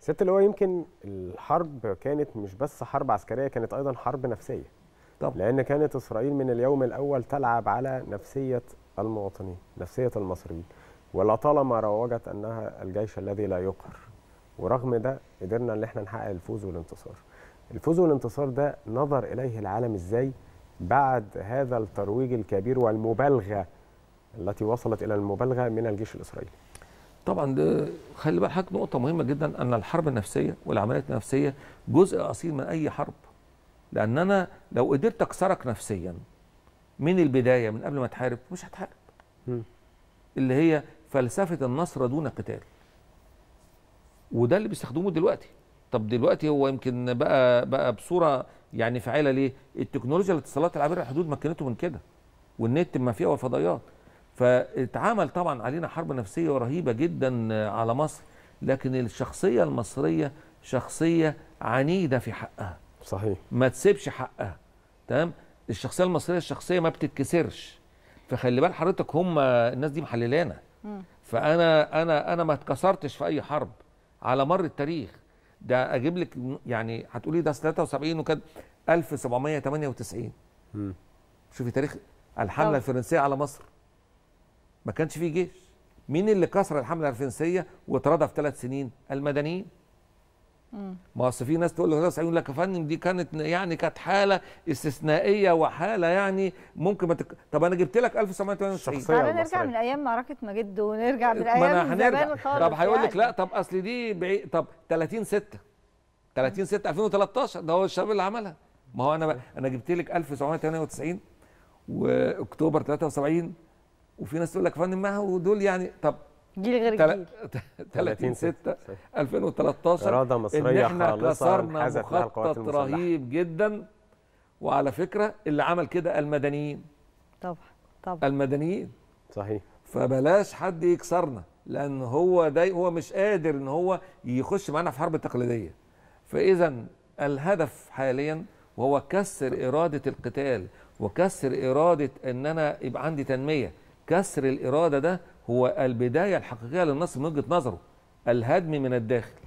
سياده اللي هو يمكن الحرب كانت مش بس حرب عسكريه كانت ايضا حرب نفسيه طبعا لان كانت اسرائيل من اليوم الاول تلعب على نفسيه المواطنين نفسيه المصريين ولطالما روجت انها الجيش الذي لا يقهر ورغم ده قدرنا ان احنا نحقق الفوز والانتصار الفوز والانتصار ده نظر اليه العالم ازاي بعد هذا الترويج الكبير والمبالغه التي وصلت الى المبالغه من الجيش الاسرائيلي طبعا ده خلي بال حضرتك نقطه مهمه جدا ان الحرب النفسيه والعمليات النفسيه جزء اصيل من اي حرب لان انا لو قدرت اكسرك نفسيا من البدايه من قبل ما تحارب مش هتحارب اللي هي فلسفه النصر دون قتال وده اللي بيستخدموه دلوقتي طب دلوقتي هو يمكن بقى بقى بصوره يعني فعاله ليه التكنولوجيا الاتصالات العابره الحدود مكنته من كده والنت ما فيها والفضائيات فاتعمل طبعا علينا حرب نفسيه رهيبه جدا على مصر لكن الشخصيه المصريه شخصيه عنيده في حقها صحيح ما تسيبش حقها تمام الشخصيه المصريه الشخصيه ما بتتكسرش فخلي بال حضرتك هم الناس دي محللانا فانا انا انا ما اتكسرتش في اي حرب على مر التاريخ ده اجيب لك يعني هتقولي ده 73 وكان 1798 شوفي تاريخ الحمله الفرنسيه على مصر ما كانش فيه جيش مين اللي كسر الحمله الفرنسيه واتردى في ثلاث سنين المدنيين ما اصل في ناس تقول له يقول لك يا فندم دي كانت يعني كانت حاله استثنائيه وحاله يعني ممكن ما تك... طب انا جبت لك 1998 تعالى نرجع من ايام معركه مجد ونرجع من ايام زمان خالص طب هيقول لك يعني. لا طب اصل دي بعي... طب 30 6 30 6 2013 ده هو الشباب اللي عملها ما هو انا انا جبت لك 1998 واكتوبر 73 وفي ناس تقول لك فن فندم ما هو دول يعني طب جيل غير جيل 30 6 2013 اراده مصريه ان احنا كسرنا مخطط رهيب جدا وعلى فكره اللي عمل كده المدنيين طبعا طبعا المدنيين صحيح فبلاش حد يكسرنا لان هو ده هو مش قادر ان هو يخش معانا في حرب تقليديه فاذا الهدف حاليا وهو كسر اراده القتال وكسر اراده ان انا يبقى عندي تنميه كسر الإرادة ده هو البداية الحقيقية للنصر من وجهة نظره الهدم من الداخل